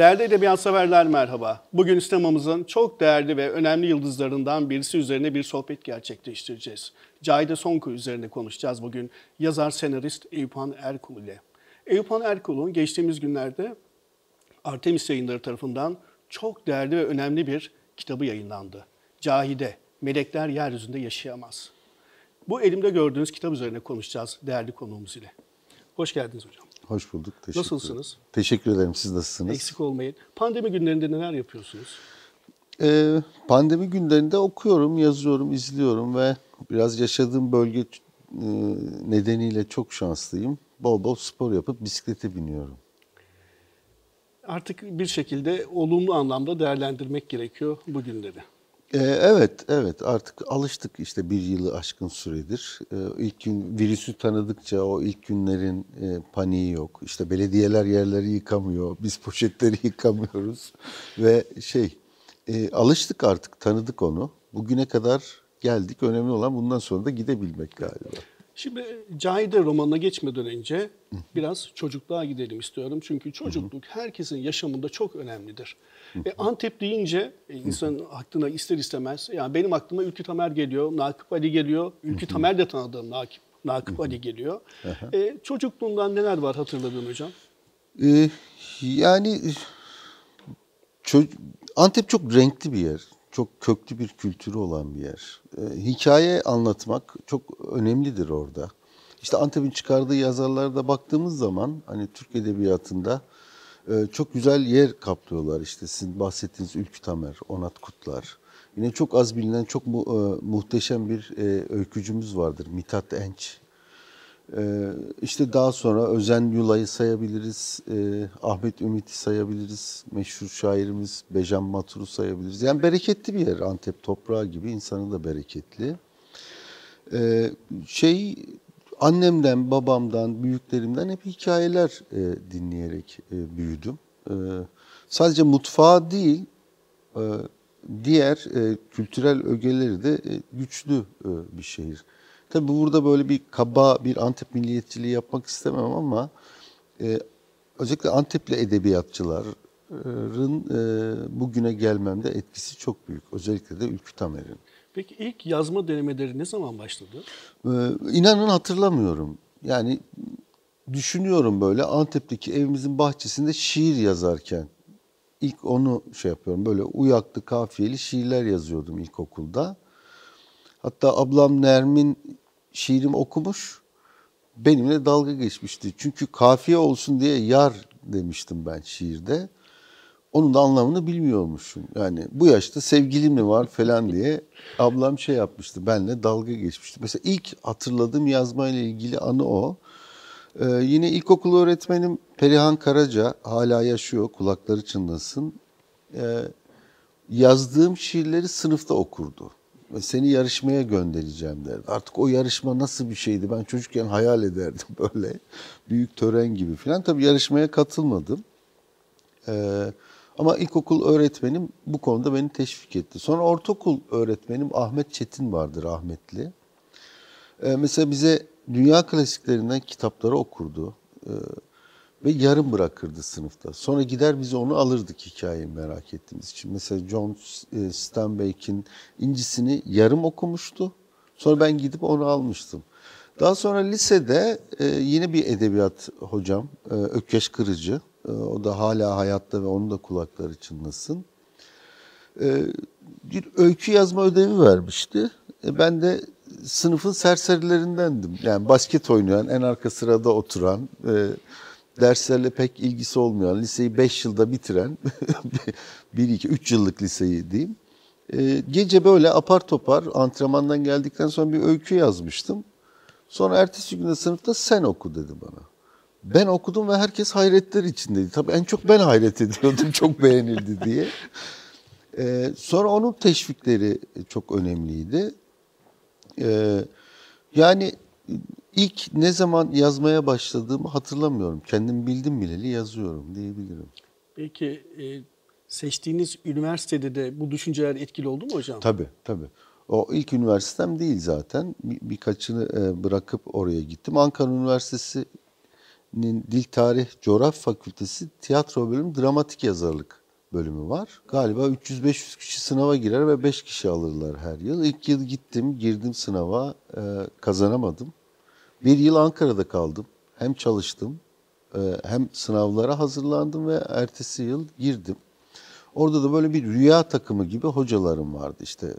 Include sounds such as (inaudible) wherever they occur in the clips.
Değerli edebiyat severler merhaba. Bugün sinemamızın çok değerli ve önemli yıldızlarından birisi üzerine bir sohbet gerçekleştireceğiz. Cahide Sonku üzerine konuşacağız bugün. Yazar senarist Eyüphan Erkul ile. Eyüphan Erkul'un geçtiğimiz günlerde Artemis yayınları tarafından çok değerli ve önemli bir kitabı yayınlandı. Cahide, Melekler Yeryüzünde Yaşayamaz. Bu elimde gördüğünüz kitap üzerine konuşacağız değerli konuğumuz ile. Hoş geldiniz hocam. Hoş bulduk. Teşekkür Nasılsınız? Teşekkür ederim. Siz nasılsınız? Eksik olmayın. Pandemi günlerinde neler yapıyorsunuz? Ee, pandemi günlerinde okuyorum, yazıyorum, izliyorum ve biraz yaşadığım bölge e, nedeniyle çok şanslıyım. Bol bol spor yapıp bisiklete biniyorum. Artık bir şekilde olumlu anlamda değerlendirmek gerekiyor bu günleri. Ee, evet, evet. Artık alıştık işte bir yılı aşkın süredir. Ee, ilk gün virüsü tanıdıkça o ilk günlerin e, paniği yok. İşte belediyeler yerleri yıkamıyor, biz poşetleri (laughs) yıkamıyoruz ve şey e, alıştık artık, tanıdık onu. Bugüne kadar geldik. Önemli olan bundan sonra da gidebilmek galiba. Şimdi e, Cahide romanına geçmeden önce biraz çocukluğa gidelim istiyorum. Çünkü çocukluk herkesin yaşamında çok önemlidir. E, Antep deyince e, insan aklına ister istemez, yani benim aklıma Ülkü Tamer geliyor, Nakıp Ali geliyor. Ülkü Tamer de tanıdığım Nakıp, Nakıp Ali geliyor. E, çocukluğundan neler var hatırladığın hocam? Ee, yani ço- Antep çok renkli bir yer çok köklü bir kültürü olan bir yer. Ee, hikaye anlatmak çok önemlidir orada. İşte Antep'in çıkardığı yazarlarda baktığımız zaman hani Türk edebiyatında e, çok güzel yer kaplıyorlar. İşte sizin bahsettiğiniz Ülkü Tamer, Onat Kutlar. Yine çok az bilinen çok mu, e, muhteşem bir e, öykücümüz vardır Mithat Enç. Ee, işte daha sonra Özen Yula'yı sayabiliriz, ee, Ahmet Ümit'i sayabiliriz, meşhur şairimiz Bejan Matur'u sayabiliriz. Yani bereketli bir yer Antep toprağı gibi, insanı da bereketli. Ee, şey annemden, babamdan, büyüklerimden hep hikayeler e, dinleyerek e, büyüdüm. sadece mutfağı değil, e, diğer kültürel ögeleri de güçlü bir şehir. Tabii burada böyle bir kaba bir Antep milliyetçiliği yapmak istemem ama e, özellikle Antepli edebiyatçıların e, bugüne gelmemde etkisi çok büyük. Özellikle de Ülkü Tamer'in. Peki ilk yazma denemeleri ne zaman başladı? Ee, inanın hatırlamıyorum. Yani düşünüyorum böyle Antep'teki evimizin bahçesinde şiir yazarken ilk onu şey yapıyorum. Böyle uyaklı kafiyeli şiirler yazıyordum ilkokulda. Hatta ablam Nermin şiirimi okumuş, benimle dalga geçmişti. Çünkü kafiye olsun diye yar demiştim ben şiirde. Onun da anlamını bilmiyormuşum. Yani bu yaşta sevgilim mi var falan diye ablam şey yapmıştı. Benle dalga geçmişti. Mesela ilk hatırladığım yazmayla ilgili anı o. Ee, yine ilkokul öğretmenim Perihan Karaca hala yaşıyor. Kulakları çınlasın. Ee, yazdığım şiirleri sınıfta okurdu seni yarışmaya göndereceğim derdi. Artık o yarışma nasıl bir şeydi ben çocukken hayal ederdim (laughs) böyle büyük tören gibi filan. Tabii yarışmaya katılmadım. Ee, ama ilkokul öğretmenim bu konuda beni teşvik etti. Sonra ortaokul öğretmenim Ahmet Çetin vardı rahmetli. Ee, mesela bize dünya klasiklerinden kitapları okurdu. Ee, ve yarım bırakırdı sınıfta. Sonra gider biz onu alırdık hikayeyi merak ettiğimiz için. Mesela John e, Steinbeck'in incisini yarım okumuştu. Sonra ben gidip onu almıştım. Daha sonra lisede e, yine bir edebiyat hocam, e, Ökkeş Kırıcı. O da hala hayatta ve onun da kulakları çınlasın. Bir öykü yazma ödevi vermişti. Ben de sınıfın serserilerindendim. Yani basket oynayan, en arka sırada oturan derslerle pek ilgisi olmayan, liseyi 5 yılda bitiren, 1-2-3 (laughs) yıllık liseyi diyeyim. Ee, gece böyle apar topar antrenmandan geldikten sonra bir öykü yazmıştım. Sonra ertesi gün de sınıfta sen oku dedi bana. Ben okudum ve herkes hayretler içindeydi. Tabii en çok ben hayret ediyordum çok beğenildi diye. Ee, sonra onun teşvikleri çok önemliydi. Ee, yani İlk ne zaman yazmaya başladığımı hatırlamıyorum. Kendim bildim bileli yazıyorum diyebilirim. Peki e, seçtiğiniz üniversitede de bu düşünceler etkili oldu mu hocam? Tabii tabii. O ilk üniversitem değil zaten. Bir, birkaçını e, bırakıp oraya gittim. Ankara Üniversitesi'nin Dil Tarih Coğrafya Fakültesi tiyatro bölümü dramatik yazarlık bölümü var. Galiba 300-500 kişi sınava girer ve 5 kişi alırlar her yıl. İlk yıl gittim, girdim sınava, e, kazanamadım. Bir yıl Ankara'da kaldım. Hem çalıştım e, hem sınavlara hazırlandım ve ertesi yıl girdim. Orada da böyle bir rüya takımı gibi hocalarım vardı. İşte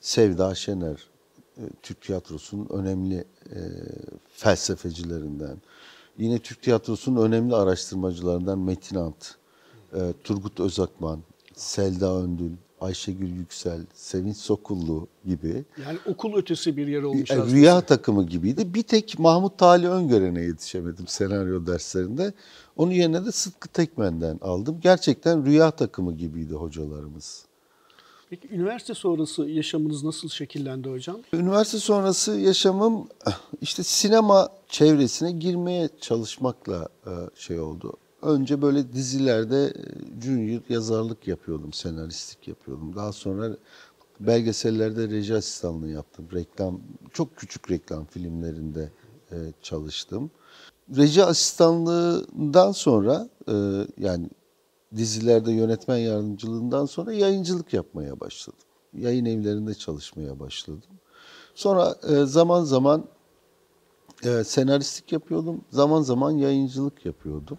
Sevda Şener, e, Türk tiyatrosunun önemli e, felsefecilerinden. Yine Türk tiyatrosunun önemli araştırmacılarından Metin Ant, Turgut Özakman, Selda Öndül, Ayşegül Yüksel, Sevinç Sokullu gibi. Yani okul ötesi bir yer olmuş e, aslında. Rüya takımı gibiydi. Bir tek Mahmut Tali Öngören'e yetişemedim senaryo derslerinde. Onun yerine de Sıtkı Tekmen'den aldım. Gerçekten rüya takımı gibiydi hocalarımız. Peki üniversite sonrası yaşamınız nasıl şekillendi hocam? Üniversite sonrası yaşamım işte sinema çevresine girmeye çalışmakla e, şey oldu önce böyle dizilerde e, junior yazarlık yapıyordum, senaristlik yapıyordum. Daha sonra belgesellerde reji asistanlığı yaptım. Reklam, çok küçük reklam filmlerinde e, çalıştım. Reji asistanlığından sonra e, yani dizilerde yönetmen yardımcılığından sonra yayıncılık yapmaya başladım. Yayın evlerinde çalışmaya başladım. Sonra zaman zaman e, senaristlik yapıyordum, zaman zaman yayıncılık yapıyordum.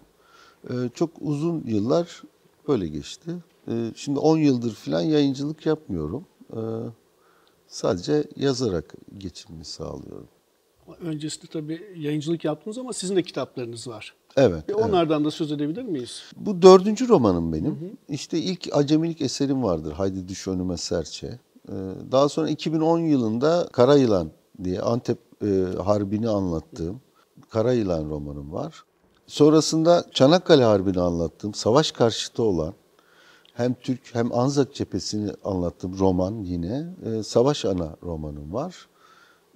Ee, çok uzun yıllar böyle geçti. Ee, şimdi 10 yıldır falan yayıncılık yapmıyorum. Ee, sadece yazarak geçimimi sağlıyorum. Öncesinde tabii yayıncılık yaptınız ama sizin de kitaplarınız var. Evet. E onlardan evet. da söz edebilir miyiz? Bu dördüncü romanım benim. Hı hı. İşte ilk acemilik eserim vardır. Haydi Düş Önüme Serçe. Daha sonra 2010 yılında Kara Yılan diye Antep e, Harbi'ni anlattığım Kara Yılan romanım var. Sonrasında Çanakkale Harbi'ni anlattım. Savaş karşıtı olan hem Türk hem Anzak cephesini anlattım roman yine. E, Savaş ana romanım var.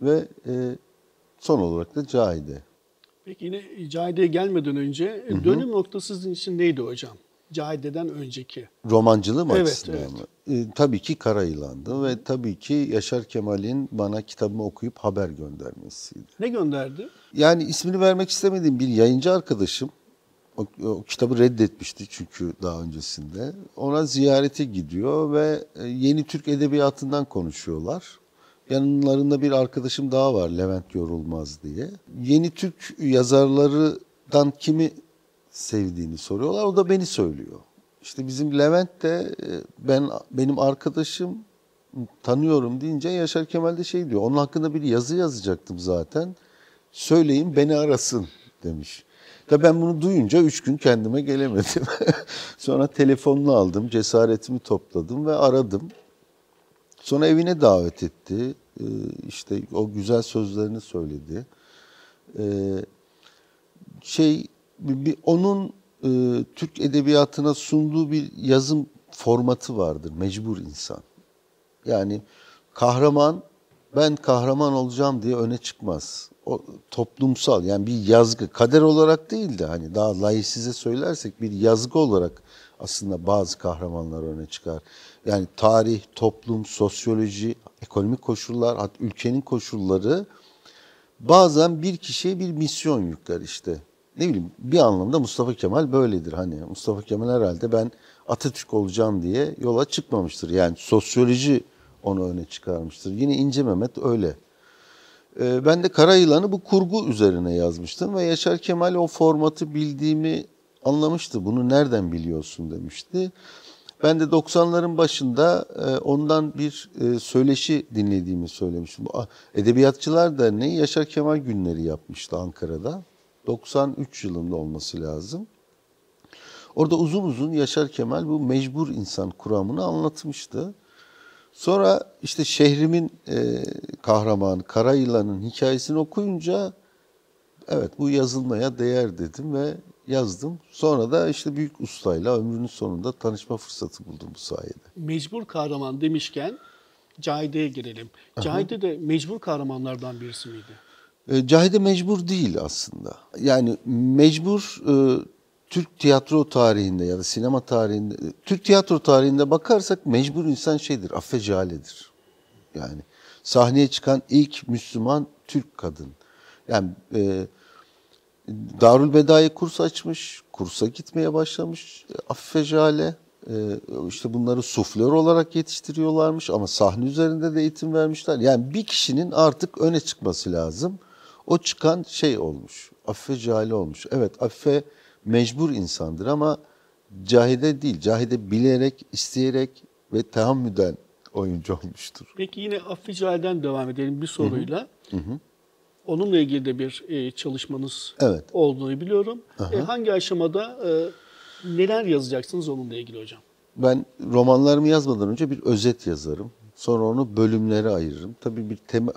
Ve e, son olarak da Cahide. Peki yine Cahide'ye gelmeden önce Hı-hı. E, dönüm noktası sizin için neydi hocam? Cahide'den önceki. Romancılığı mı evet, açısından evet. mı? E, tabii ki Kara Yılan'dı ve tabii ki Yaşar Kemal'in bana kitabımı okuyup haber göndermesiydi. Ne gönderdi? Yani ismini vermek istemediğim bir yayıncı arkadaşım o, o kitabı reddetmişti çünkü daha öncesinde. Ona ziyarete gidiyor ve e, yeni Türk edebiyatından konuşuyorlar. Yanlarında bir arkadaşım daha var Levent Yorulmaz diye. Yeni Türk yazarlarıdan kimi sevdiğini soruyorlar. O da beni söylüyor. İşte bizim Levent de e, ben benim arkadaşım tanıyorum deyince Yaşar Kemal de şey diyor. Onun hakkında bir yazı yazacaktım zaten. Söyleyin beni arasın demiş. Da ben bunu duyunca üç gün kendime gelemedim. (laughs) Sonra telefonunu aldım, cesaretimi topladım ve aradım. Sonra evine davet etti. E, işte o güzel sözlerini söyledi. E, şey bir, onun e, Türk edebiyatına sunduğu bir yazım formatı vardır mecbur insan. Yani kahraman ben kahraman olacağım diye öne çıkmaz. O toplumsal yani bir yazgı kader olarak değil de hani daha layıksıza söylersek bir yazgı olarak aslında bazı kahramanlar öne çıkar. Yani tarih, toplum, sosyoloji, ekonomik koşullar, hatta ülkenin koşulları bazen bir kişiye bir misyon yükler işte ne bileyim bir anlamda Mustafa Kemal böyledir hani. Mustafa Kemal herhalde ben Atatürk olacağım diye yola çıkmamıştır. Yani sosyoloji onu öne çıkarmıştır. Yine İnce Mehmet öyle. Ee, ben de Kara Yılan'ı bu kurgu üzerine yazmıştım ve Yaşar Kemal o formatı bildiğimi anlamıştı. Bunu nereden biliyorsun demişti. Ben de 90'ların başında e, ondan bir e, söyleşi dinlediğimi söylemiştim. Edebiyatçılar da ne Yaşar Kemal günleri yapmıştı Ankara'da. 93 yılında olması lazım. Orada uzun uzun Yaşar Kemal bu mecbur insan kuramını anlatmıştı. Sonra işte şehrimin e, kahramanı Kara Yılan'ın hikayesini okuyunca evet bu yazılmaya değer dedim ve yazdım. Sonra da işte büyük ustayla ömrünün sonunda tanışma fırsatı buldum bu sayede. Mecbur kahraman demişken Cahide'ye girelim. Cahide de mecbur kahramanlardan birisi miydi? E, Cahide mecbur değil aslında. Yani mecbur e, Türk tiyatro tarihinde ya da sinema tarihinde, e, Türk tiyatro tarihinde bakarsak mecbur insan şeydir, affe Yani sahneye çıkan ilk Müslüman Türk kadın. Yani e, Darül Beda'ya kurs açmış, kursa gitmeye başlamış e, affe cahale. E, işte bunları suflör olarak yetiştiriyorlarmış ama sahne üzerinde de eğitim vermişler. Yani bir kişinin artık öne çıkması lazım. O çıkan şey olmuş. Affe cahile olmuş. Evet affe mecbur insandır ama cahide değil. Cahide bilerek, isteyerek ve tahammüden oyuncu (laughs) olmuştur. Peki yine affe cahilden devam edelim bir soruyla. Hı hı. Onunla ilgili de bir e, çalışmanız evet. olduğunu biliyorum. E, hangi aşamada e, neler yazacaksınız onunla ilgili hocam? Ben romanlarımı yazmadan önce bir özet yazarım. Sonra onu bölümlere ayırırım. Tabii bir tema,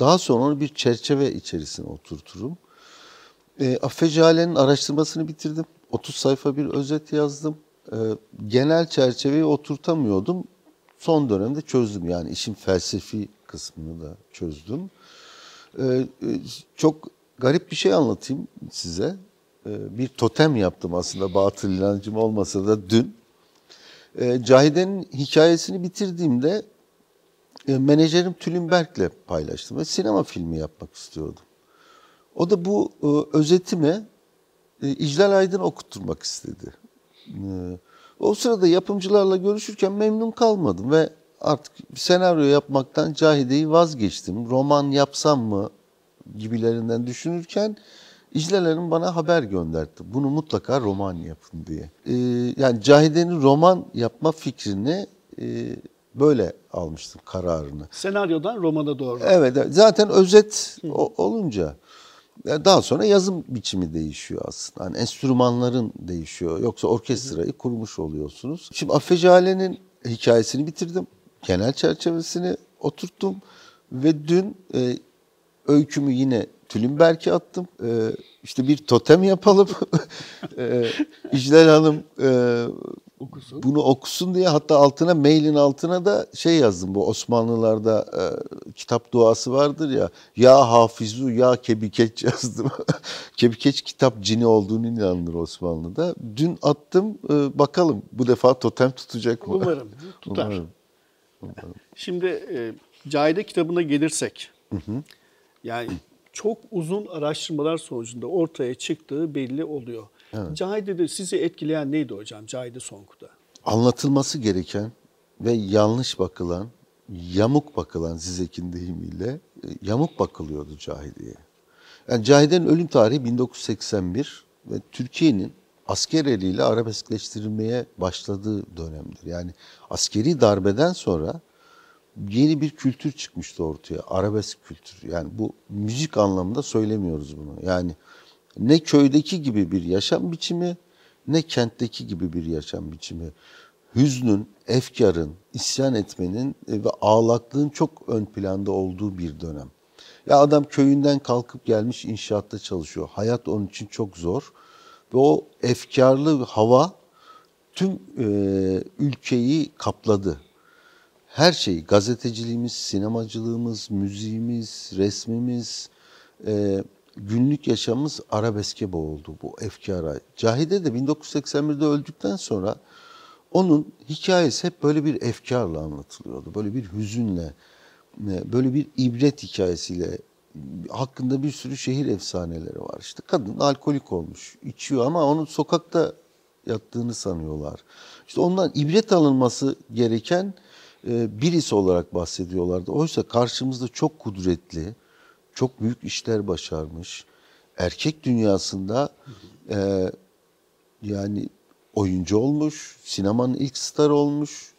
daha sonra onu bir çerçeve içerisine oturturum. E, Affecale'nin araştırmasını bitirdim. 30 sayfa bir özet yazdım. E, genel çerçeveyi oturtamıyordum. Son dönemde çözdüm yani işin felsefi kısmını da çözdüm. E, e, çok garip bir şey anlatayım size. E, bir totem yaptım aslında batıl inancım olmasa da dün. E, Cahide'nin hikayesini bitirdiğimde e, menajerim Tülünberk'le paylaştım ve sinema filmi yapmak istiyordum. O da bu e, özetimi e, İclal Aydın okutturmak istedi. E, o sırada yapımcılarla görüşürken memnun kalmadım ve artık senaryo yapmaktan Cahide'yi vazgeçtim. Roman yapsam mı gibilerinden düşünürken İcleler'in bana haber gönderdi. Bunu mutlaka roman yapın diye. Ee, yani Cahide'nin roman yapma fikrini e, Böyle almıştım kararını. Senaryodan romana doğru. Evet zaten özet o, olunca e, daha sonra yazım biçimi değişiyor aslında. Hani enstrümanların değişiyor. Yoksa orkestrayı kurmuş oluyorsunuz. Şimdi Afecale'nin hikayesini bitirdim. Genel çerçevesini oturttum. Ve dün e, öykümü yine Tülünberk'e attım. E, işte bir totem yapalım. (laughs) e, İclal Hanım e, okusun. Bunu okusun diye hatta altına mailin altına da şey yazdım. Bu Osmanlılarda e, kitap duası vardır ya. Ya hafizu ya kebikeç yazdım. (laughs) kebikeç kitap cini olduğunu inanılır Osmanlı'da. Dün attım e, bakalım bu defa totem tutacak mı? Umarım (laughs) tutar. Umarım. Umarım. Şimdi e, Cahide kitabına gelirsek. Hı hı. Yani çok uzun araştırmalar sonucunda ortaya çıktığı belli oluyor. Evet. de sizi etkileyen neydi hocam Cahide Sonku'da? Anlatılması gereken ve yanlış bakılan, yamuk bakılan Zizek'in deyimiyle e, yamuk bakılıyordu Cahide'ye. Yani Cahide'nin ölüm tarihi 1981 ve Türkiye'nin asker eliyle arabeskleştirilmeye başladığı dönemdir. Yani askeri darbeden sonra yeni bir kültür çıkmıştı ortaya. Arabesk kültür. Yani bu müzik anlamında söylemiyoruz bunu. Yani ne köydeki gibi bir yaşam biçimi ne kentteki gibi bir yaşam biçimi. Hüznün, efkarın, isyan etmenin e, ve ağlaklığın çok ön planda olduğu bir dönem. Ya adam köyünden kalkıp gelmiş inşaatta çalışıyor. Hayat onun için çok zor. Ve o efkarlı hava tüm e, ülkeyi kapladı. Her şeyi, gazeteciliğimiz, sinemacılığımız, müziğimiz, resmimiz, e, günlük yaşamımız arabeske boğuldu bu efkara. Cahide de 1981'de öldükten sonra onun hikayesi hep böyle bir efkarla anlatılıyordu. Böyle bir hüzünle, e, böyle bir ibret hikayesiyle hakkında bir sürü şehir efsaneleri var. İşte kadın alkolik olmuş, içiyor ama onun sokakta yattığını sanıyorlar. İşte ondan ibret alınması gereken e, birisi olarak bahsediyorlardı. Oysa karşımızda çok kudretli, çok büyük işler başarmış. Erkek dünyasında e, yani oyuncu olmuş, sinemanın ilk star olmuş,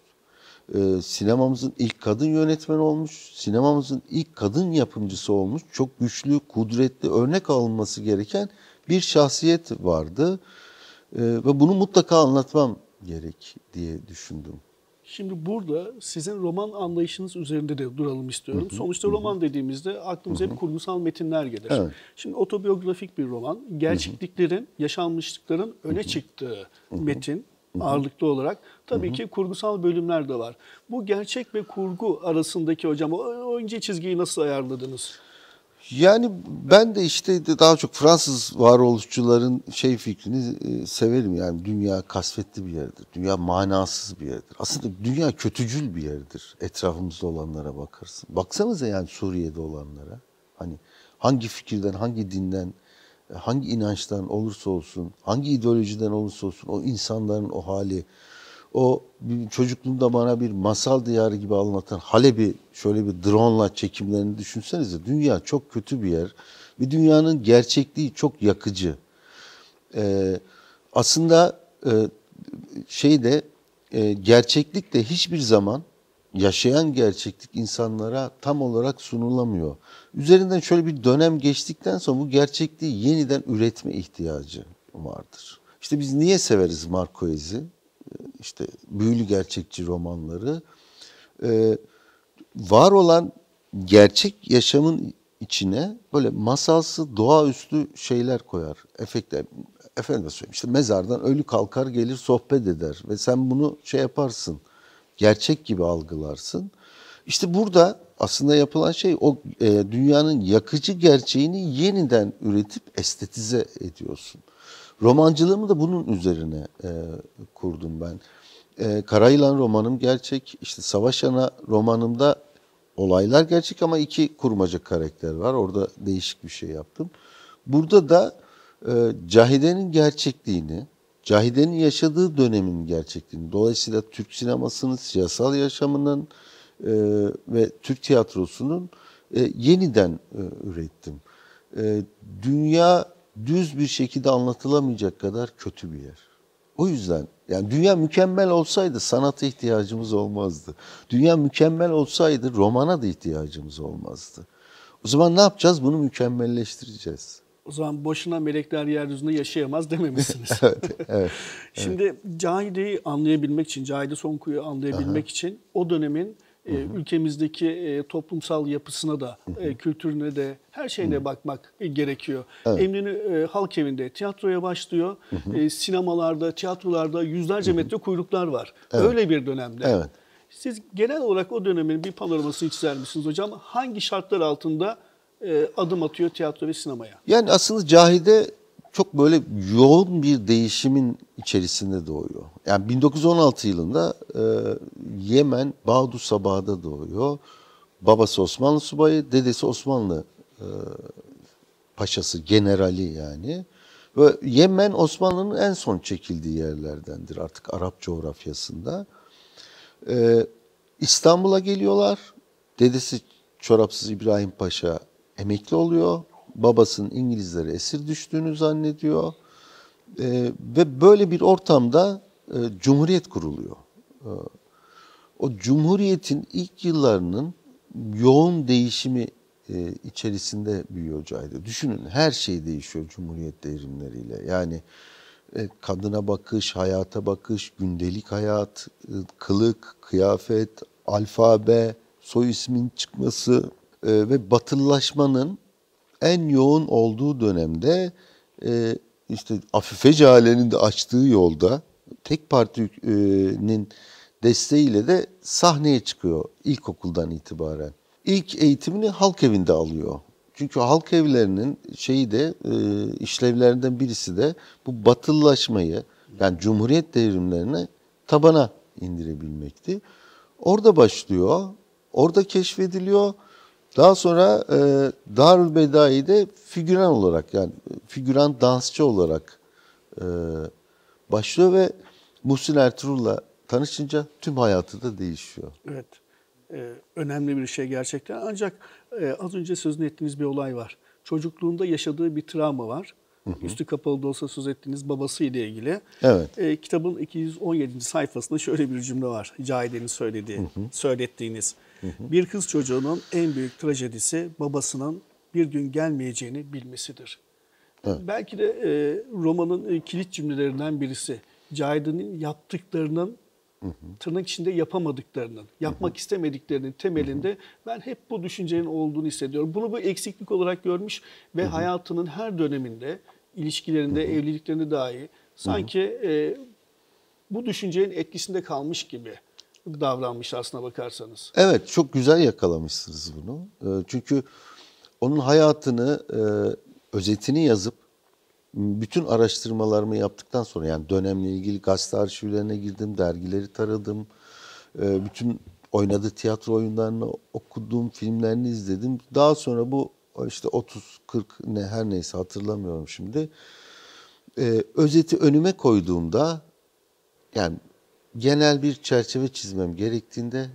e, sinemamızın ilk kadın yönetmeni olmuş, sinemamızın ilk kadın yapımcısı olmuş. Çok güçlü, kudretli, örnek alınması gereken bir şahsiyet vardı. E, ve bunu mutlaka anlatmam gerek diye düşündüm. Şimdi burada sizin roman anlayışınız üzerinde de duralım istiyorum. Hı hı, Sonuçta hı. roman dediğimizde aklımıza hep kurgusal metinler gelir. Evet. Şimdi otobiyografik bir roman, gerçekliklerin, yaşanmışlıkların öne çıktığı metin ağırlıklı olarak. Tabii hı hı. ki kurgusal bölümler de var. Bu gerçek ve kurgu arasındaki hocam o ince çizgiyi nasıl ayarladınız? Yani ben de işte daha çok Fransız varoluşçuların şey fikrini e, severim. Yani dünya kasvetli bir yerdir. Dünya manasız bir yerdir. Aslında dünya kötücül bir yerdir. Etrafımızda olanlara bakarsın. Baksanıza yani Suriye'de olanlara. Hani hangi fikirden, hangi dinden, hangi inançtan olursa olsun, hangi ideolojiden olursa olsun o insanların o hali, o çocukluğumda bana bir masal diyarı gibi anlatan Halep'i şöyle bir drone'la çekimlerini düşünsenize. Dünya çok kötü bir yer Bir dünyanın gerçekliği çok yakıcı. Ee, aslında e, şeyde e, gerçeklik de hiçbir zaman yaşayan gerçeklik insanlara tam olarak sunulamıyor. Üzerinden şöyle bir dönem geçtikten sonra bu gerçekliği yeniden üretme ihtiyacı vardır. İşte biz niye severiz Marquez'i? işte büyülü gerçekçi romanları e, var olan gerçek yaşamın içine böyle masalsı doğaüstü şeyler koyar. Efektler, efendim söyleyeyim işte mezardan ölü kalkar gelir sohbet eder ve sen bunu şey yaparsın. Gerçek gibi algılarsın. İşte burada aslında yapılan şey o e, dünyanın yakıcı gerçeğini yeniden üretip estetize ediyorsun. Romancılığımı da bunun üzerine e, kurdum ben. E, Kara romanım gerçek, işte Savaş Ana romanımda olaylar gerçek ama iki kurmaca karakter var. Orada değişik bir şey yaptım. Burada da e, Cahide'nin gerçekliğini, Cahide'nin yaşadığı dönemin gerçekliğini, dolayısıyla Türk sinemasının, siyasal yaşamının e, ve Türk tiyatrosunun e, yeniden e, ürettim. E, dünya düz bir şekilde anlatılamayacak kadar kötü bir yer. O yüzden yani dünya mükemmel olsaydı sanata ihtiyacımız olmazdı. Dünya mükemmel olsaydı romana da ihtiyacımız olmazdı. O zaman ne yapacağız? Bunu mükemmelleştireceğiz. O zaman boşuna melekler yeryüzünde yaşayamaz dememişsiniz. (laughs) evet, evet. Şimdi evet. Cahide'yi anlayabilmek için, Cahide Sonku'yu anlayabilmek Aha. için o dönemin ee, e, ülkemizdeki toplumsal yapısına da, e, kültürüne de, her şeyine hı bakmak e, gerekiyor. Evet. Emre'nin e, halk evinde tiyatroya başlıyor. E, sinemalarda, tiyatrolarda yüzlerce Hı-hı. metre kuyruklar var. Evet. Öyle bir dönemde. Evet. Siz genel olarak o dönemin bir panoramasını çizer misiniz hocam? Hangi şartlar altında e, adım atıyor tiyatro ve sinemaya? Yani aslında Cahide çok böyle yoğun bir değişimin içerisinde doğuyor. Yani 1916 yılında e, Yemen Bağdu Sabah'da doğuyor. Babası Osmanlı subayı, dedesi Osmanlı e, paşası, generali yani. Ve Yemen Osmanlı'nın en son çekildiği yerlerdendir artık Arap coğrafyasında. E, İstanbul'a geliyorlar. Dedesi Çorapsız İbrahim Paşa emekli oluyor babasının İngilizlere esir düştüğünü zannediyor. E, ve böyle bir ortamda e, cumhuriyet kuruluyor. E, o cumhuriyetin ilk yıllarının yoğun değişimi e, içerisinde büyüyor Cahide. Düşünün her şey değişiyor cumhuriyet devrimleriyle. Yani e, kadına bakış, hayata bakış, gündelik hayat, e, kılık, kıyafet, alfabe, soy ismin çıkması e, ve batılılaşmanın en yoğun olduğu dönemde e, işte Afife Cihale'nin de açtığı yolda tek partinin e, desteğiyle de sahneye çıkıyor ilkokuldan itibaren. İlk eğitimini halk evinde alıyor. Çünkü halk evlerinin şeyi de e, işlevlerinden birisi de bu batıllaşmayı yani cumhuriyet devrimlerini tabana indirebilmekti. Orada başlıyor, orada keşfediliyor daha sonra e, Darül Bedai'de figüran olarak yani figüran dansçı olarak e, başlıyor ve Muhsin Ertuğrul'la tanışınca tüm hayatı da değişiyor. Evet. Ee, önemli bir şey gerçekten. Ancak e, az önce sözünü ettiğiniz bir olay var. Çocukluğunda yaşadığı bir travma var. Hı hı. Üstü kapalı da olsa söz ettiğiniz babasıyla ilgili. Evet. E, kitabın 217. sayfasında şöyle bir cümle var. Cahide'nin söylediği, hı hı. söylettiğiniz. Hı Bir kız çocuğunun en büyük trajedisi babasının bir gün gelmeyeceğini bilmesidir. Evet. Belki de e, romanın e, kilit cümlelerinden birisi. Cahide'nin yaptıklarının tırnak içinde yapamadıklarının, yapmak istemediklerinin temelinde ben hep bu düşüncenin olduğunu hissediyorum. Bunu bu eksiklik olarak görmüş ve hayatının her döneminde, ilişkilerinde, hı evliliklerinde dahi sanki E, bu düşüncenin etkisinde kalmış gibi davranmış aslına bakarsanız. Evet çok güzel yakalamışsınız bunu. Ee, çünkü onun hayatını e, özetini yazıp bütün araştırmalarımı yaptıktan sonra yani dönemle ilgili gazete arşivlerine girdim, dergileri taradım. E, bütün oynadığı tiyatro oyunlarını okudum, filmlerini izledim. Daha sonra bu işte 30 40 ne her neyse hatırlamıyorum şimdi. Ee, özeti önüme koyduğumda yani genel bir çerçeve çizmem gerektiğinde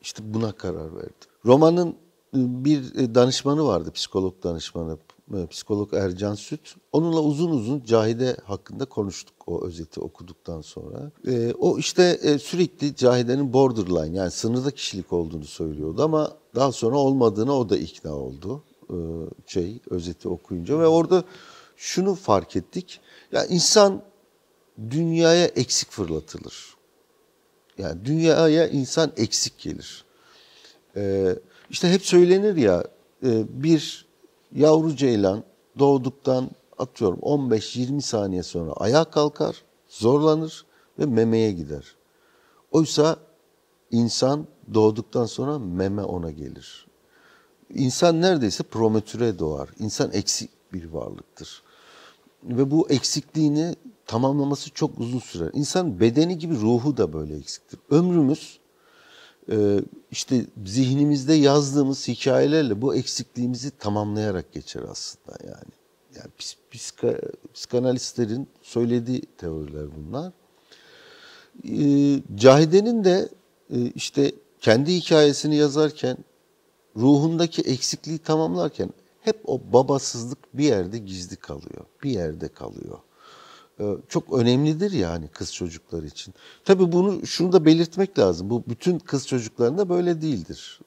işte buna karar verdim. Romanın e, bir e, danışmanı vardı, psikolog danışmanı, e, psikolog Ercan Süt. Onunla uzun uzun Cahide hakkında konuştuk o özeti okuduktan sonra. o işte sürekli Cahide'nin borderline yani sınırda kişilik olduğunu söylüyordu ama daha sonra olmadığını o da ikna oldu şey özeti okuyunca ve orada şunu fark ettik. Ya insan dünyaya eksik fırlatılır. Yani dünyaya insan eksik gelir. Ee, işte hep söylenir ya e, bir yavru ceylan doğduktan atıyorum 15-20 saniye sonra ayağa kalkar, zorlanır ve memeye gider. Oysa insan doğduktan sonra meme ona gelir. İnsan neredeyse prometüre doğar. İnsan eksik bir varlıktır. Ve bu eksikliğini tamamlaması çok uzun sürer. İnsan bedeni gibi ruhu da böyle eksiktir. Ömrümüz e, işte zihnimizde yazdığımız hikayelerle bu eksikliğimizi tamamlayarak geçer aslında yani. Yani psika, psikanalistlerin söylediği teoriler bunlar. E, Cahide'nin de e, işte kendi hikayesini yazarken ruhundaki eksikliği tamamlarken hep o babasızlık bir yerde gizli kalıyor. Bir yerde kalıyor. E, çok önemlidir yani kız çocukları için. Tabii bunu şunu da belirtmek lazım. Bu bütün kız çocuklarında böyle değildir.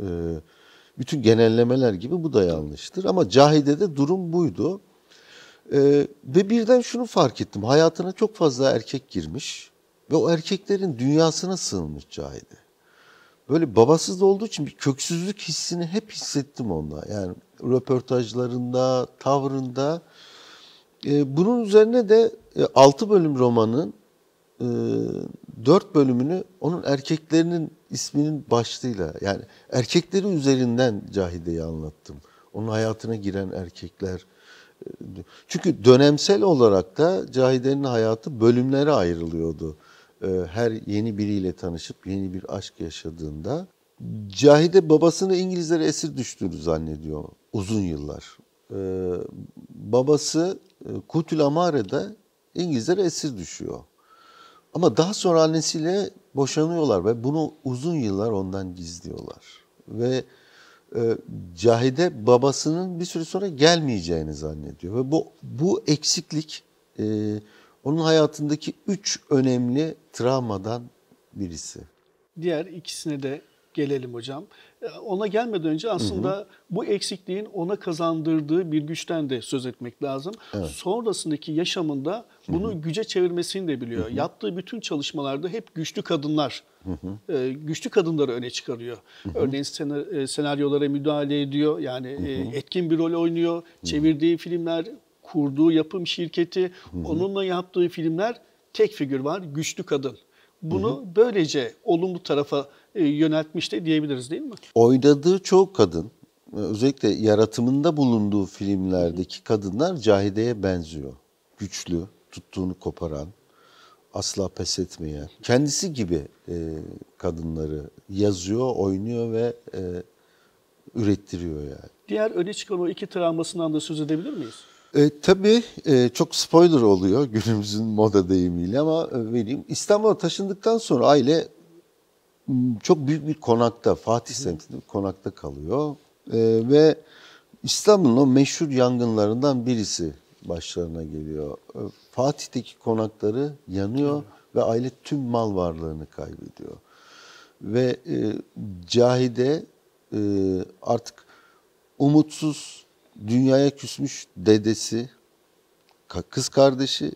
E, bütün genellemeler gibi bu da yanlıştır. Ama Cahide'de durum buydu. E, ve birden şunu fark ettim. Hayatına çok fazla erkek girmiş ve o erkeklerin dünyasına sığınmış Cahide. Böyle babasız olduğu için bir köksüzlük hissini hep hissettim onda. Yani röportajlarında, tavrında e, bunun üzerine de e, 6 bölüm romanın e, 4 bölümünü onun erkeklerinin isminin başlığıyla yani erkekleri üzerinden Cahide'yi anlattım. Onun hayatına giren erkekler. E, çünkü dönemsel olarak da Cahide'nin hayatı bölümlere ayrılıyordu. E, her yeni biriyle tanışıp yeni bir aşk yaşadığında Cahide babasını İngilizlere esir düştüğünü zannediyor uzun yıllar. Babası ee, Kutül Amare'de İngilizler esir düşüyor. Ama daha sonra annesiyle boşanıyorlar ve bunu uzun yıllar ondan gizliyorlar. Ve e, Cahide babasının bir süre sonra gelmeyeceğini zannediyor. Ve bu, bu eksiklik e, onun hayatındaki üç önemli travmadan birisi. Diğer ikisine de gelelim hocam. E, ona gelmeden önce aslında hı hı. bu eksikliğin ona kazandırdığı bir güçten de söz etmek lazım. Evet. Sonrasındaki yaşamında bunu hı hı. güce çevirmesini de biliyor. Hı hı. Yaptığı bütün çalışmalarda hep güçlü kadınlar, hı hı. E, güçlü kadınları öne çıkarıyor. Hı hı. Örneğin e, senaryolara müdahale ediyor. Yani hı hı. etkin bir rol oynuyor. Çevirdiği filmler, kurduğu yapım şirketi, hı hı. onunla yaptığı filmler tek figür var, güçlü kadın. Bunu hı hı. böylece olumlu tarafa e, yöneltmişti diyebiliriz değil mi? Oynadığı çoğu kadın e, özellikle yaratımında bulunduğu filmlerdeki kadınlar Cahide'ye benziyor. Güçlü, tuttuğunu koparan, asla pes etmeyen, kendisi gibi e, kadınları yazıyor, oynuyor ve e, ürettiriyor yani. Diğer öne çıkan o iki travmasından da söz edebilir miyiz? E, tabii e, çok spoiler oluyor (laughs) günümüzün moda deyimiyle ama e, vereyim. İstanbul'a taşındıktan sonra aile çok büyük bir konakta, Fatih semtinde konakta kalıyor. E, ve İstanbul'un o meşhur yangınlarından birisi başlarına geliyor. Ee, Fatih'teki konakları yanıyor ve aile tüm mal varlığını kaybediyor. Ve e, Cahide e, artık umutsuz, dünyaya küsmüş dedesi, kız kardeşi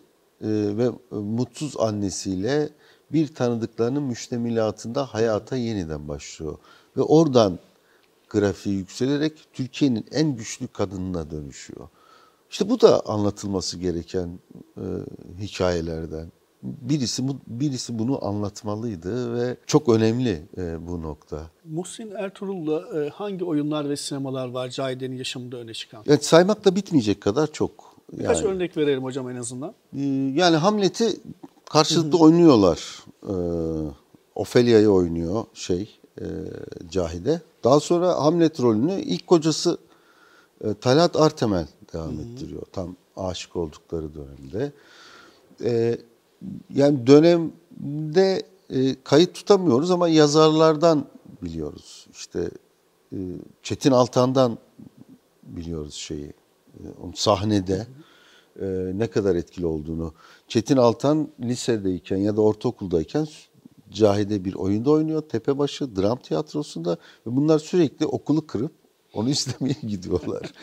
e, ve e, mutsuz annesiyle bir tanıdıklarının müştemilatında hayata yeniden başlıyor. Ve oradan grafiği yükselerek Türkiye'nin en güçlü kadınına dönüşüyor. İşte bu da anlatılması gereken e, hikayelerden. Birisi, birisi bunu anlatmalıydı ve çok önemli e, bu nokta. Muhsin Ertuğrul'la e, hangi oyunlar ve sinemalar var Cahide'nin yaşamında öne çıkan? Yani da bitmeyecek kadar çok. Birkaç yani. örnek verelim hocam en azından. E, yani Hamlet'i Karşılıklı Hı-hı. oynuyorlar. Ee, Ophelia'yı oynuyor şey e, Cahide. Daha sonra Hamlet rolünü ilk kocası e, Talat Artemel devam Hı-hı. ettiriyor. Tam aşık oldukları dönemde. E, yani dönemde e, kayıt tutamıyoruz ama yazarlardan biliyoruz. İşte e, Çetin Altan'dan biliyoruz şeyi. E, sahnede. Hı-hı e, ne kadar etkili olduğunu. Çetin Altan lisedeyken ya da ortaokuldayken Cahide bir oyunda oynuyor. Tepebaşı Dram Tiyatrosu'nda ve bunlar sürekli okulu kırıp onu (laughs) izlemeye gidiyorlar.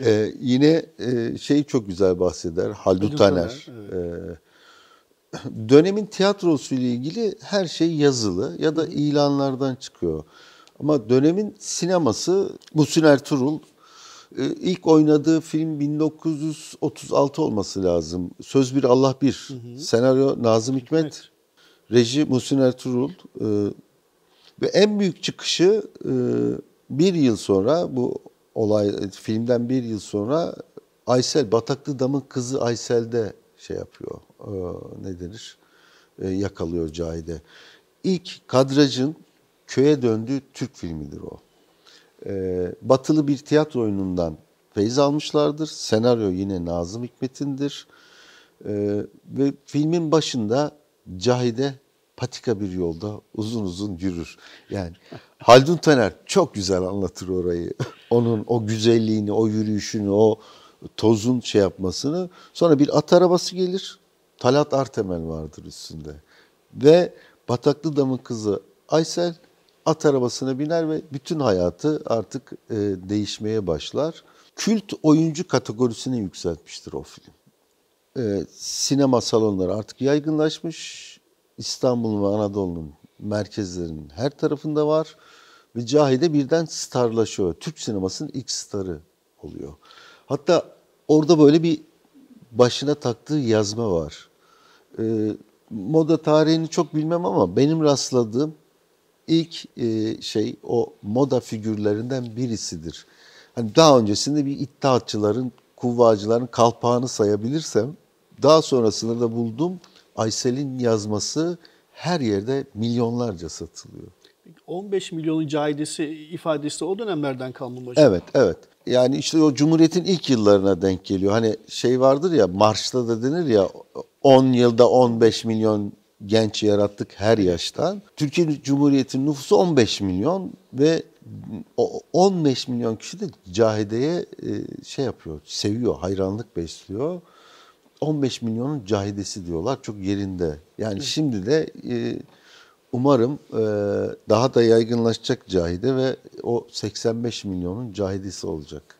ee, yine e, şey çok güzel bahseder Haldun Taner. Evet. Ee, dönemin tiyatrosu ile ilgili her şey yazılı ya da ilanlardan çıkıyor. Ama dönemin sineması Muhsin Ertuğrul ee, ilk oynadığı film 1936 olması lazım. Söz Bir Allah Bir. Hı hı. Senaryo Nazım Hikmet. Hikmet. Reji Muhsin Ertuğrul. Ee, ve en büyük çıkışı e, bir yıl sonra bu olay filmden bir yıl sonra Aysel Bataklı Dam'ın kızı Aysel'de şey yapıyor. E, ne denir? E, yakalıyor Cahide. İlk kadrajın köye döndüğü Türk filmidir o. Ee, batılı bir tiyatro oyunundan feyiz almışlardır. Senaryo yine Nazım Hikmet'indir. Ee, ve filmin başında Cahide patika bir yolda uzun uzun yürür. Yani (laughs) Haldun Taner çok güzel anlatır orayı. (laughs) Onun o güzelliğini, o yürüyüşünü, o tozun şey yapmasını. Sonra bir at arabası gelir. Talat Artemel vardır üstünde. Ve Bataklı Dam'ın kızı Aysel at arabasına biner ve bütün hayatı artık e, değişmeye başlar. Kült oyuncu kategorisini yükseltmiştir o film. E, sinema salonları artık yaygınlaşmış. İstanbul'un ve Anadolu'nun merkezlerinin her tarafında var. Ve Cahide birden starlaşıyor. Türk sinemasının ilk starı oluyor. Hatta orada böyle bir başına taktığı yazma var. E, moda tarihini çok bilmem ama benim rastladığım ilk e, şey o moda figürlerinden birisidir. Hani daha öncesinde bir iddiatçıların, kuvvacıların kalpağını sayabilirsem daha sonrasında da buldum Aysel'in yazması her yerde milyonlarca satılıyor. 15 milyonun caidesi ifadesi o dönemlerden kalma hocam? Evet, evet. Yani işte o Cumhuriyet'in ilk yıllarına denk geliyor. Hani şey vardır ya, marşta da denir ya 10 yılda 15 milyon genç yarattık her yaştan. Türkiye Cumhuriyeti'nin nüfusu 15 milyon ve 15 milyon kişi de Cahide'ye e, şey yapıyor, seviyor, hayranlık besliyor. 15 milyonun cahidesi diyorlar. Çok yerinde. Yani Hı. şimdi de e, umarım e, daha da yaygınlaşacak cahide ve o 85 milyonun cahidesi olacak.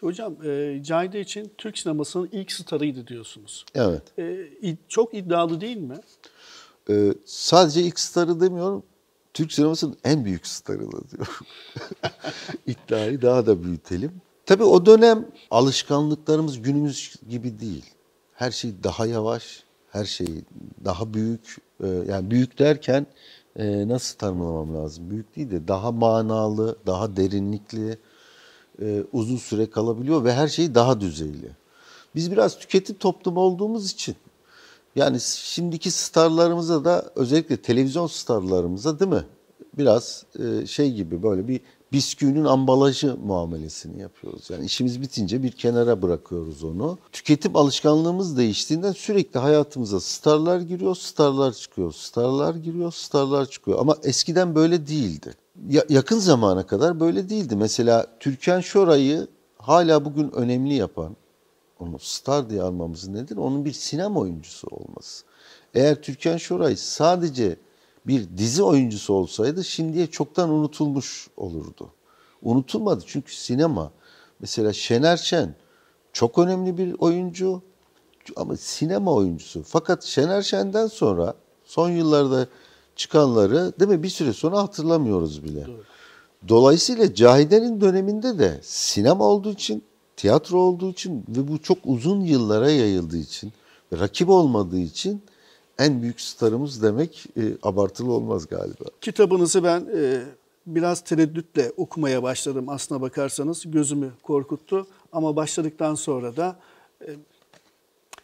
Hocam e, Cahide için Türk sinemasının ilk starıydı diyorsunuz. Evet. E, çok iddialı değil mi? Ee, sadece ilk starı demiyorum. Türk sinemasının en büyük starı da diyorum. (laughs) İddiayı daha da büyütelim. Tabii o dönem alışkanlıklarımız günümüz gibi değil. Her şey daha yavaş, her şey daha büyük. Ee, yani büyük derken e, nasıl tanımlamam lazım? Büyük değil de daha manalı, daha derinlikli, e, uzun süre kalabiliyor ve her şey daha düzeyli. Biz biraz tüketim toplumu olduğumuz için yani şimdiki starlarımıza da özellikle televizyon starlarımıza değil mi? Biraz e, şey gibi böyle bir bisküvinin ambalajı muamelesini yapıyoruz. Yani işimiz bitince bir kenara bırakıyoruz onu. Tüketim alışkanlığımız değiştiğinden sürekli hayatımıza starlar giriyor, starlar çıkıyor, starlar giriyor, starlar çıkıyor. Ama eskiden böyle değildi. Ya, yakın zamana kadar böyle değildi. Mesela Türkan Şoray'ı hala bugün önemli yapan, onu star diye almamızın nedir? onun bir sinema oyuncusu olması. Eğer Türkan Şoray sadece bir dizi oyuncusu olsaydı şimdiye çoktan unutulmuş olurdu. Unutulmadı çünkü sinema. Mesela Şener Şen çok önemli bir oyuncu ama sinema oyuncusu. Fakat Şener Şen'den sonra son yıllarda çıkanları değil mi bir süre sonra hatırlamıyoruz bile. Dolayısıyla Cahide'nin döneminde de sinema olduğu için tiyatro olduğu için ve bu çok uzun yıllara yayıldığı için rakip olmadığı için en büyük starımız demek e, abartılı olmaz galiba. Kitabınızı ben e, biraz tereddütle okumaya başladım aslına bakarsanız. Gözümü korkuttu ama başladıktan sonra da e,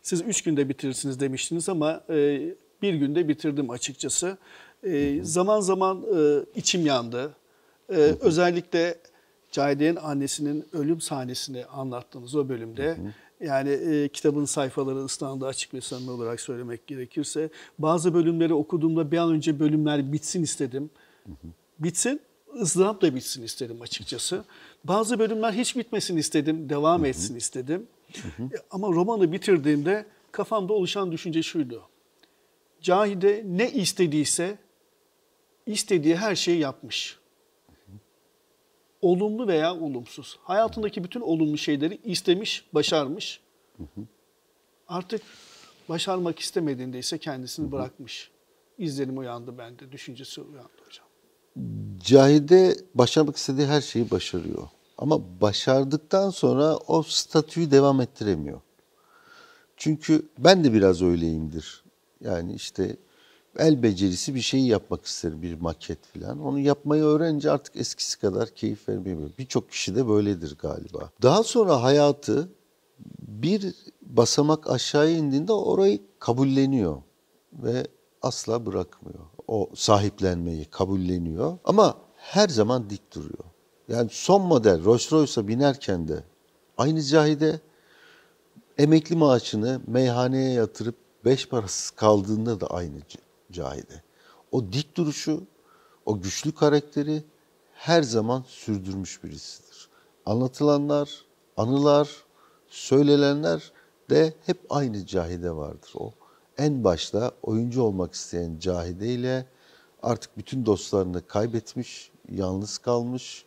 siz üç günde bitirirsiniz demiştiniz ama e, bir günde bitirdim açıkçası. E, zaman zaman e, içim yandı. E, özellikle Cahide'nin annesinin ölüm sahnesini anlattığınız o bölümde hı hı. yani e, kitabın sayfaları ıslandı açık ve samimi olarak söylemek gerekirse bazı bölümleri okuduğumda bir an önce bölümler bitsin istedim. Hı hı. Bitsin ızdırap da bitsin istedim açıkçası. Bazı bölümler hiç bitmesin istedim, devam hı hı. etsin istedim. Hı hı. E, ama romanı bitirdiğimde kafamda oluşan düşünce şuydu. Cahide ne istediyse istediği her şeyi yapmış olumlu veya olumsuz. Hayatındaki bütün olumlu şeyleri istemiş, başarmış. Artık başarmak istemediğinde ise kendisini bırakmış. İzlenim uyandı bende, düşüncesi uyandı hocam. Cahide başarmak istediği her şeyi başarıyor. Ama başardıktan sonra o statüyü devam ettiremiyor. Çünkü ben de biraz öyleyimdir. Yani işte el becerisi bir şeyi yapmak ister bir maket falan. Onu yapmayı öğrenince artık eskisi kadar keyif vermiyor. Birçok kişi de böyledir galiba. Daha sonra hayatı bir basamak aşağı indiğinde orayı kabulleniyor ve asla bırakmıyor. O sahiplenmeyi kabulleniyor ama her zaman dik duruyor. Yani son model Rolls Royce'a binerken de aynı cahide emekli maaşını meyhaneye yatırıp beş parasız kaldığında da aynı Cahide. O dik duruşu, o güçlü karakteri her zaman sürdürmüş birisidir. Anlatılanlar, anılar, söylenenler de hep aynı Cahide vardır. O en başta oyuncu olmak isteyen Cahide ile artık bütün dostlarını kaybetmiş, yalnız kalmış,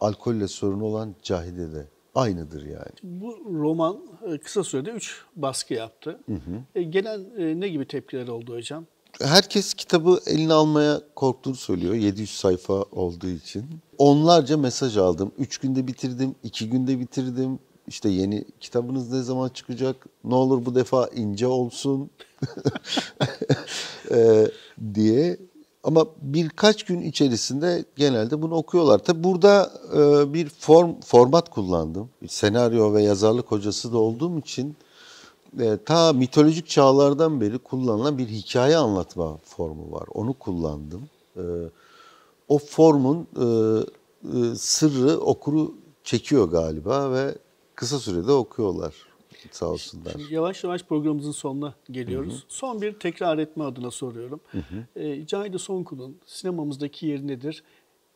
alkolle sorunu olan Cahide de aynıdır yani. Bu roman e, kısa sürede 3 baskı yaptı. Hı hı. E, gelen e, ne gibi tepkiler oldu hocam? herkes kitabı eline almaya korktuğunu söylüyor 700 sayfa olduğu için. Onlarca mesaj aldım. 3 günde bitirdim, 2 günde bitirdim. İşte yeni kitabınız ne zaman çıkacak? Ne olur bu defa ince olsun (laughs) ee, diye. Ama birkaç gün içerisinde genelde bunu okuyorlar. Tabi burada e, bir form format kullandım. Senaryo ve yazarlık hocası da olduğum için e, ta mitolojik çağlardan beri kullanılan bir hikaye anlatma formu var. Onu kullandım. E, o formun e, e, sırrı okuru çekiyor galiba ve kısa sürede okuyorlar sağ olsunlar. Şimdi yavaş yavaş programımızın sonuna geliyoruz. Hı hı. Son bir tekrar etme adına soruyorum. Hı hı. E, Cahide Sonkul'un sinemamızdaki yeri nedir?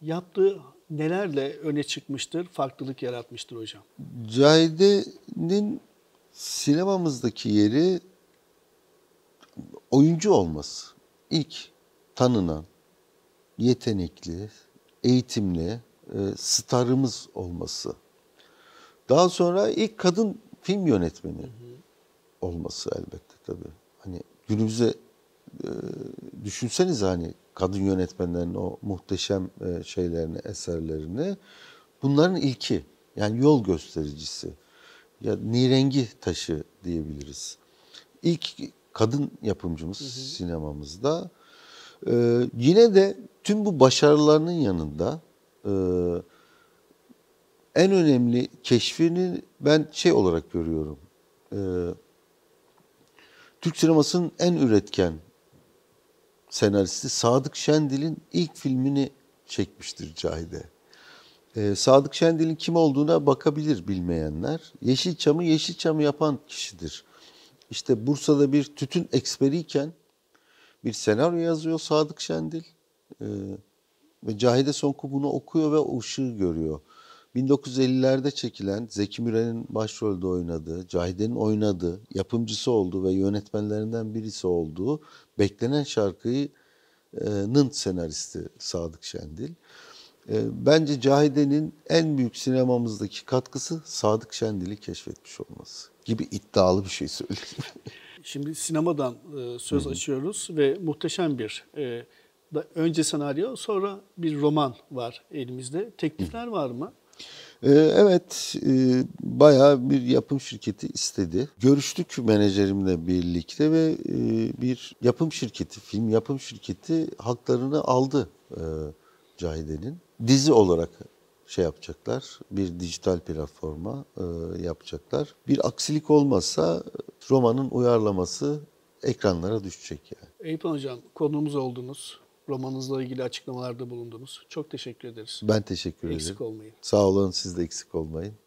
Yaptığı nelerle öne çıkmıştır, farklılık yaratmıştır hocam? Cahide'nin sinemamızdaki yeri oyuncu olması. İlk tanınan, yetenekli, eğitimli e, starımız olması. Daha sonra ilk kadın film yönetmeni hı hı. olması elbette tabii. Hani günümüze e, düşünseniz hani kadın yönetmenlerin o muhteşem e, şeylerini, eserlerini. Bunların ilki yani yol göstericisi ya nirengi taşı diyebiliriz. İlk kadın yapımcımız hı hı. sinemamızda. Ee, yine de tüm bu başarılarının yanında e, en önemli keşfini ben şey olarak görüyorum. E, Türk sinemasının en üretken senaristi Sadık Şendil'in ilk filmini çekmiştir Cahide. Ee, Sadık Şendil'in kim olduğuna bakabilir bilmeyenler. Yeşilçam'ı Yeşilçam yapan kişidir. İşte Bursa'da bir tütün eksperiyken bir senaryo yazıyor Sadık Şendil. Ee, ve Cahide Sonku bunu okuyor ve o ışığı görüyor. 1950'lerde çekilen Zeki Müren'in başrolde oynadığı, Cahide'nin oynadığı, yapımcısı olduğu ve yönetmenlerinden birisi olduğu beklenen şarkıyı e, nın senaristi Sadık Şendil. Ee, bence Cahide'nin en büyük sinemamızdaki katkısı Sadık Şendil'i keşfetmiş olması gibi iddialı bir şey söyleyeyim. (laughs) Şimdi sinemadan e, söz Hı-hı. açıyoruz ve muhteşem bir e, önce senaryo sonra bir roman var elimizde. Teklifler Hı-hı. var mı? Ee, evet, e, bayağı bir yapım şirketi istedi. Görüştük menajerimle birlikte ve bir yapım şirketi, film yapım şirketi haklarını aldı Cahide'nin dizi olarak şey yapacaklar. Bir dijital platforma e, yapacaklar. Bir aksilik olmazsa romanın uyarlaması ekranlara düşecek yani. Eyüp Hocam konuğumuz oldunuz. Romanınızla ilgili açıklamalarda bulundunuz. Çok teşekkür ederiz. Ben teşekkür ederim. Eksik olmayın. Sağ olun siz de eksik olmayın.